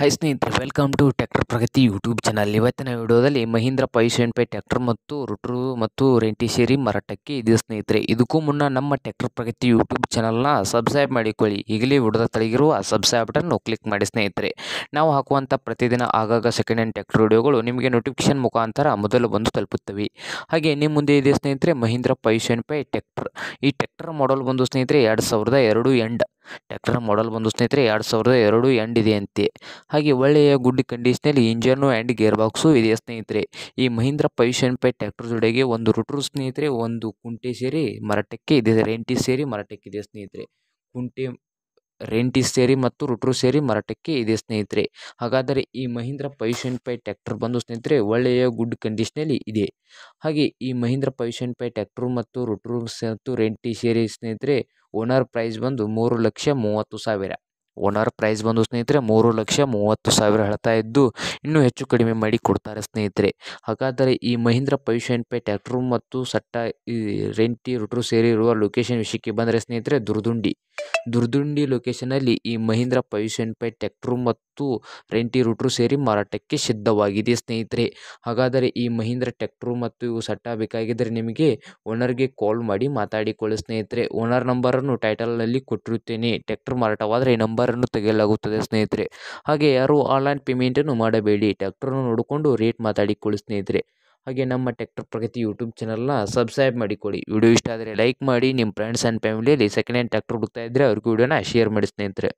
high ಸ್ನೇಹಿತರೆ welcome to tractor Pragati YouTube channel ಇವತ್ತಿನ ವಿಡಿಯೋದಲ್ಲಿ ಮಹೀಂದ್ರ ಪೈಸೆಂಟ್ ಪೈ ಟ್ಯಾಕ್ಟರ್ ಮತ್ತು ರುಟ್ರು ಮತ್ತು ರೆಂಟಿ ಸೇರಿ ಮಾರಾಟಕ್ಕೆ ಇದೆ ಸ್ನೇಹಿತರೆ ಇದಕ್ಕೂ ಮುನ್ನ ನಮ್ಮ ಟ್ಯಾಕ್ಟರ್ ಪ್ರಗತಿ ಯೂಟ್ಯೂಬ್ ಚಾನಲ್ನ ಸಬ್ಸ್ಕ್ರೈಬ್ ಮಾಡಿಕೊಳ್ಳಿ ಈಗಲೇ ವಿಡಿಯೋದ ತಳಗಿರುವ ಸಬ್ಸ್ಕ್ರೈಬ್ ಬಟನ್ನು ಕ್ಲಿಕ್ ಮಾಡಿ ಸ್ನೇಹಿತರೆ ನಾವು ಹಾಕುವಂಥ ಪ್ರತಿದಿನ ಆಗಾಗ ಸೆಕೆಂಡ್ ಹ್ಯಾಂಡ್ ಟ್ಯಾಕ್ಟರ್ ವಿಡಿಯೋಗಳು ನಿಮಗೆ ನೋಟಿಫಿಕೇಶನ್ ಮುಖಾಂತರ ಮೊದಲು ಬಂದು ತಲುಪುತ್ತವೆ ಹಾಗೆ ನಿಮ್ಮ ಮುಂದೆ ಇದೆ ಸ್ನೇಹಿತರೆ ಮಹೀಂದ್ರ ಪೈಸೆಂಟ್ ಪೈ ಟ್ಯಾಕ್ಟರ್ ಈ ಟ್ಯಾಕ್ಟರ್ ಮಾಡಲ್ ಬಂದು ಸ್ನೇಹಿತರೆ ಎರಡು ಸಾವಿರದ ಎರಡು ಎಂಡ್ ಟ್ಯಾಕ್ಟರ್ನ ಮಾಡಲ್ ಬಂದು ಸ್ನೇಹಿತರೆ ಎರಡು ಸಾವಿರದ ಎರಡು ಎಂಡ್ ಇದೆ ಅಂತೆ ಹಾಗೆ ಒಳ್ಳೆಯ ಗುಡ್ ಕಂಡೀಷನಲ್ಲಿ ಇಂಜನ್ನು ಆ್ಯಂಡ್ ಗೇರ್ ಬಾಕ್ಸು ಇದೆ ಸ್ನೇಹಿತರೆ ಈ ಮಹೀಂದ್ರ ಪೈಶನ್ ಪೈ ಟ್ಯಾಕ್ಟರ್ ಜೊತೆಗೆ ಒಂದು ರುಟ್ರು ಸ್ನೇಹಿತರೆ ಒಂದು ಕುಂಟೆ ಸೇರಿ ಮರಾಟಕ್ಕೆ ಇದೆ ರೆಂಟಿ ಸೇರಿ ಇದೆ ಸ್ನೇಹಿತರೆ ಕುಂಟೆ ರೆಂಟಿ ಸೇರಿ ಮತ್ತು ರುಟ್ರು ಸೇರಿ ಮರಾಟಕ್ಕೆ ಇದೆ ಸ್ನೇಹಿತರೆ ಹಾಗಾದರೆ ಈ ಮಹೀಂದ್ರ ಪೈಷನ್ ಪೈ ಟ್ಯಾಕ್ಟರ್ ಬಂದು ಸ್ನೇಹಿತರೆ ಒಳ್ಳೆಯ ಗುಡ್ ಕಂಡೀಷ್ನಲ್ಲಿ ಇದೆ ಹಾಗೆ ಈ ಮಹೀಂದ್ರ ಪೈಶನ್ ಪೈ ಟ್ಯಾಕ್ಟರ್ ಮತ್ತು ರುಟ್ರು ಮತ್ತು ರೆಂಟಿ ಸೇರಿ ಸ್ನೇಹಿತರೆ ಓನರ್ ಪ್ರೈಸ್ ಬಂದು ಮೂರು ಲಕ್ಷ ಮೂವತ್ತು ಸಾವಿರ ಓನರ್ ಪ್ರೈಸ್ ಬಂದು ಸ್ನೇಹಿತರೆ ಮೂರು ಲಕ್ಷ ಮೂವತ್ತು ಸಾವಿರ ಹೇಳ್ತಾ ಇದ್ದು ಇನ್ನೂ ಹೆಚ್ಚು ಕಡಿಮೆ ಮಾಡಿ ಕೊಡ್ತಾರೆ ಸ್ನೇಹಿತರೆ ಹಾಗಾದರೆ ಈ ಮಹೀಂದ್ರ ಪೈಶನ್ ಪೇ ಟ್ಯಾಕ್ಟ್ರು ಮತ್ತು ಸಟ್ಟ ಈ ರೆಂಟಿ ರುಟ್ರು ಸೇರಿರುವ ಲೊಕೇಶನ್ ವಿಷಯಕ್ಕೆ ಬಂದರೆ ಸ್ನೇಹಿತರೆ ದುರ್ದುಂಡಿ ದುರ್ದುಂಡಿ ಲೊಕೇಶನಲ್ಲಿ ಈ ಮಹೀಂದ್ರ ಪೊಲ್ಯೂಷನ್ ಪೈ ಟೆಕ್ಟ್ರು ಮತ್ತು ರೆಂಟಿ ರೂಟ್ರು ಸೇರಿ ಮಾರಾಟಕ್ಕೆ ಸಿದ್ಧವಾಗಿದೆ ಸ್ನೇಹಿತರೆ ಹಾಗಾದರೆ ಈ ಮಹೀಂದ್ರ ಟೆಕ್ಟ್ರು ಮತ್ತು ಇವು ಸಟ್ಟ ಬೇಕಾಗಿದ್ದರೆ ನಿಮಗೆ ಓನರ್ಗೆ ಕಾಲ್ ಮಾಡಿ ಮಾತಾಡಿಕೊಳ್ಳಿ ಸ್ನೇಹಿತರೆ ಓನರ್ ನಂಬರನ್ನು ಟೈಟಲ್ನಲ್ಲಿ ಕೊಟ್ಟಿರುತ್ತೇನೆ ಟ್ಯಾಕ್ಟ್ರ್ ಮಾರಾಟವಾದರೆ ಈ ನಂಬರನ್ನು ತೆಗೆಯಲಾಗುತ್ತದೆ ಸ್ನೇಹಿತರೆ ಹಾಗೆ ಯಾರು ಆನ್ಲೈನ್ ಪೇಮೆಂಟನ್ನು ಮಾಡಬೇಡಿ ಟ್ಯಾಕ್ಟ್ರನ್ನು ನೋಡಿಕೊಂಡು ರೇಟ್ ಮಾತಾಡಿಕೊಳ್ಳಿ ಸ್ನೇಹಿತರೆ ಹಾಗೆ ನಮ್ಮ ಟೆಕ್ಟರ್ ಪ್ರಗತಿ ಯೂಟ್ಯೂಬ್ ಚಾನಲ್ನ ಸಬ್ಸ್ಕ್ರೈಬ್ ಮಾಡಿಕೊಳ್ಳಿ ವಿಡಿಯೋ ಇಷ್ಟ ಆದರೆ ಲೈಕ್ ಮಾಡಿ ನಿಮ್ಮ ಫ್ರೆಂಡ್ಸ್ ಆ್ಯಂಡ್ ಫ್ಯಾಮಿಲಿಯಲ್ಲಿ ಸೆಕೆಂಡ್ ಹ್ಯಾಂಡ್ ಟ್ಯಾಕ್ಟರ್ ಹುಡುಕ್ತಾ ಇದ್ದರೆ ಅವ್ರಿಗೂ ವಿಡಿಯೋನ ಶೇರ್ ಮಾಡಿ ಸ್ನೇಹಿತರೆ